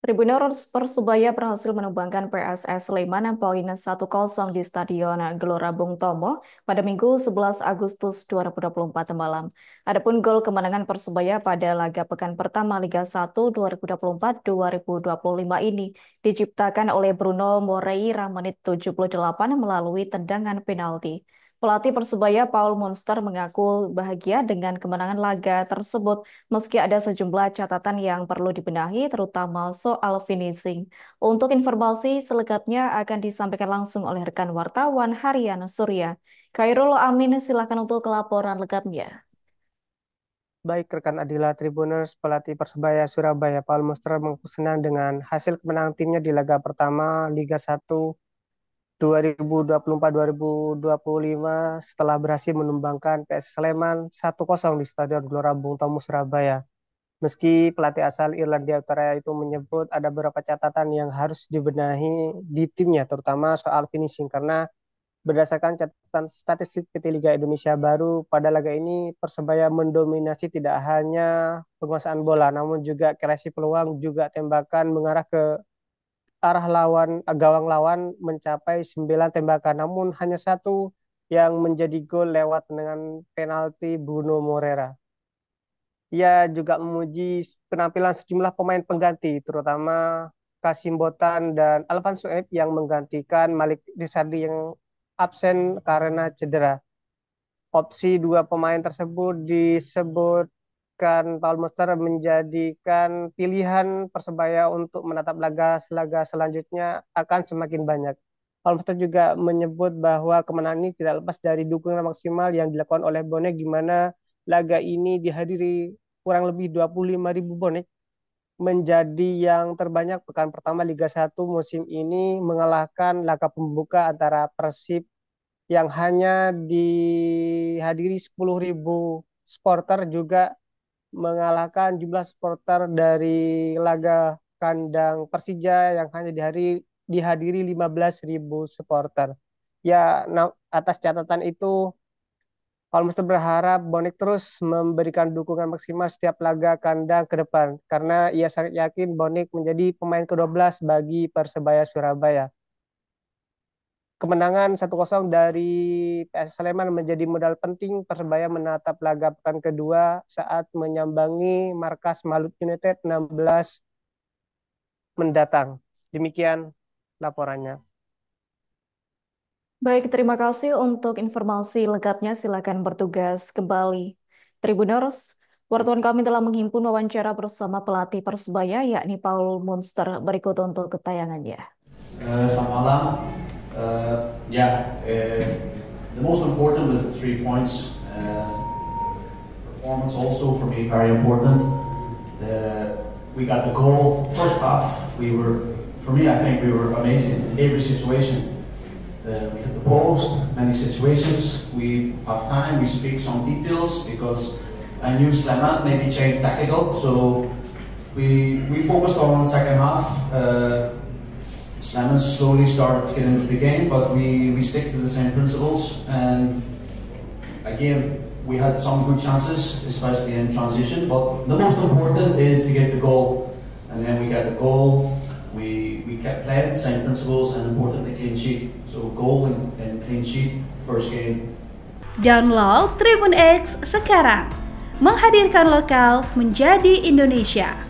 Tribuners Persebaya berhasil menumbangkan PSS Sleman poin 1-0 di Stadion Gelora Bung Tomo pada Minggu 11 Agustus 2024 malam. Adapun gol kemenangan Persebaya pada laga pekan pertama Liga 1 2024-2025 ini diciptakan oleh Bruno Moreira menit 78 melalui tendangan penalti. Pelatih Persebaya Paul Monster mengaku bahagia dengan kemenangan laga tersebut meski ada sejumlah catatan yang perlu dibenahi terutama soal finishing. Untuk informasi selengkapnya akan disampaikan langsung oleh rekan wartawan Harian Surya. Kairul Amin silakan untuk laporan lengkapnya. Baik rekan Adila Tribuners, pelatih Persebaya Surabaya Paul Monster mengaku senang dengan hasil kemenangan timnya di laga pertama Liga 1 2024-2025 setelah berhasil menumbangkan PS Sleman 1-0 di Stadion Gelora Bung Tomo Surabaya. Meski pelatih asal Irlandia Utara itu menyebut ada beberapa catatan yang harus dibenahi di timnya, terutama soal finishing karena berdasarkan catatan statistik PT Liga Indonesia baru pada laga ini Persebaya mendominasi tidak hanya penguasaan bola namun juga kreasi peluang juga tembakan mengarah ke arah lawan eh, gawang lawan mencapai 9 tembakan namun hanya satu yang menjadi gol lewat dengan penalti Bruno Morera. Ia juga memuji penampilan sejumlah pemain pengganti, terutama Kasim Botan dan Alfonso Eb yang menggantikan Malik Rizardi yang absen karena cedera. Opsi dua pemain tersebut disebut menjadikan Paul Muster menjadikan pilihan persebaya untuk menatap laga-laga selanjutnya akan semakin banyak. Paul Muster juga menyebut bahwa kemenangan ini tidak lepas dari dukungan maksimal yang dilakukan oleh bonek di mana laga ini dihadiri kurang lebih ribu bonek menjadi yang terbanyak pekan pertama Liga 1 musim ini mengalahkan laga pembuka antara Persib yang hanya dihadiri 10.000 supporter juga mengalahkan jumlah supporter dari laga kandang Persija yang hanya dihadiri, dihadiri 15.000 supporter. Ya, atas catatan itu, Palmester berharap Bonek terus memberikan dukungan maksimal setiap laga kandang ke depan karena ia sangat yakin Bonek menjadi pemain ke-12 bagi Persebaya Surabaya. Kemenangan 1-0 dari PS Sleman menjadi modal penting Persebaya menatap laga pekan kedua saat menyambangi markas Malut United 16 mendatang. Demikian laporannya. Baik, terima kasih untuk informasi lengkapnya. Silakan bertugas kembali. Tribuners, wartawan kami telah menghimpun wawancara bersama pelatih Persebaya, yakni Paul Munster. Berikut untuk ketayangannya. Eh, selamat malam. Uh, yeah, uh, the most important was the three points. Uh, performance also for me very important. Uh, we got the goal first half. We were, for me, I think we were amazing in every situation. Uh, we hit the post, many situations. We have time. We speak some details because I knew Sleman maybe changed tactical, so we we focused on second half uh, Salmon slowly started to get into the game, but we, we stick to the same principles. And again, we had some good chances, especially in transition. But the most important is to get the goal. And then we got the goal. We, we kept playing, the same principles, and importantly, clean sheet. So goal and, and clean sheet, first game. Download Tribun X sekarang. Menghadirkan lokal menjadi Indonesia.